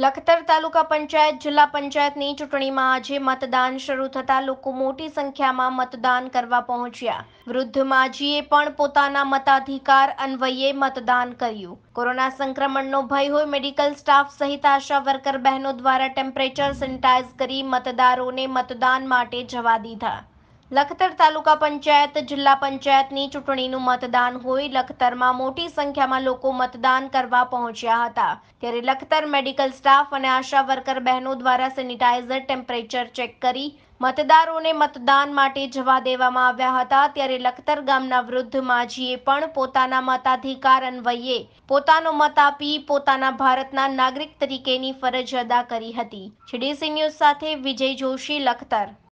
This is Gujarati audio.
લખતર તાલુકા પંચાયત જિલ્લા પંચાયતની ચૂંટણીમાં આજે મતદાન શરૂ થતાં લોકો મોટી સંખ્યામાં મતદાન કરવા પહોંચ્યા વૃદ્ધ માજીએ પણ પોતાના મતાધિકાર અન્વયે મતદાન કર્યું કોરોના સંક્રમણનો ભય હોય મેડિકલ સ્ટાફ સહિત આશા વર્કર બહેનો દ્વારા ટેમ્પરેચર સેનિટાઇઝ કરી મતદારોને મતદાન માટે જવા દીધા લખતર તાલુકા પંચાયત જિલ્લા પંચાયતની ચૂંટણીનું મતદાન હોય લખતરમાં મોટી સંખ્યામાં લોકો મતદાન કરવા પહોંચ્યા હતા ત્યારે લખતર મેડિકલ સ્ટાફ અને આશા વર્કર બહેનો દ્વારા સેનિટાઈઝર ટેમ્પરેચર ચેક કરી મતદારોને મતદાન માટે જવા દેવામાં આવ્યા હતા ત્યારે લખતર ગામના વૃદ્ધ માજીએ પણ પોતાના મતાધિકાર અન્વયે પોતાનો મત આપી પોતાના ભારતના નાગરિક તરીકેની ફરજ અદા કરી હતી જીડીસી ન્યૂઝ સાથે વિજય જોશી લખતર